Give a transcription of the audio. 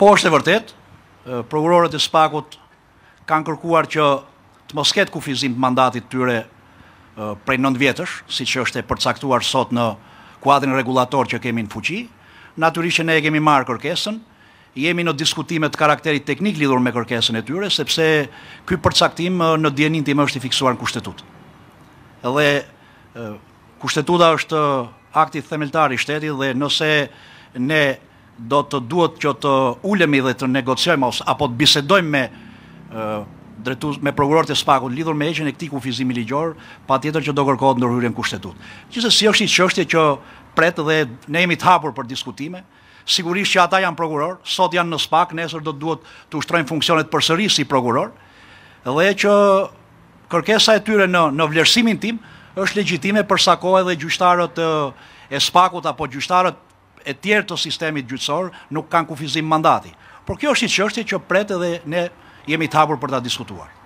Po është e vërtet, prokurorët e spakut kanë kërkuar që të mos ketë kufizim të mandatit tyre prej nëndë vjetësh, si që është e përcaktuar sot në kuadrin regulator që kemi në fuqi, naturisht që ne e kemi marë kërkesën, jemi në diskutimet karakterit teknik lidur me kërkesën e tyre, sepse këj përcaktim në djenin tim është i fiksuar në kushtetut. Dhe kushtetuta është aktit themeltari shtetit dhe nëse ne do të duhet që të ulemi dhe të negocijojmë ose apo të bisedojmë me drejtues me prokurorët e spakut lidhur me eqen e këtij kufizimi ligjor, patjetër që do kërkohet ndërhyrjen kushtetut. Qëse si është çështje që pret dhe ne jemi të hapur për diskutime, sigurisht që ata janë prokuror, sot janë në spak, nesër do të duhet të ushtrojnë funksionet sëri si prokuror, dhe që kërkesa e tyre në në vlerësimin tim është legjitime për sa kohë edhe gjyqtarët e spakut apo gjyqtarët e tjerë të sistemit gjyqësor nuk kanë kufizim mandati. Por kjo është i qështje që pretë dhe ne jemi tabur për ta diskutuar.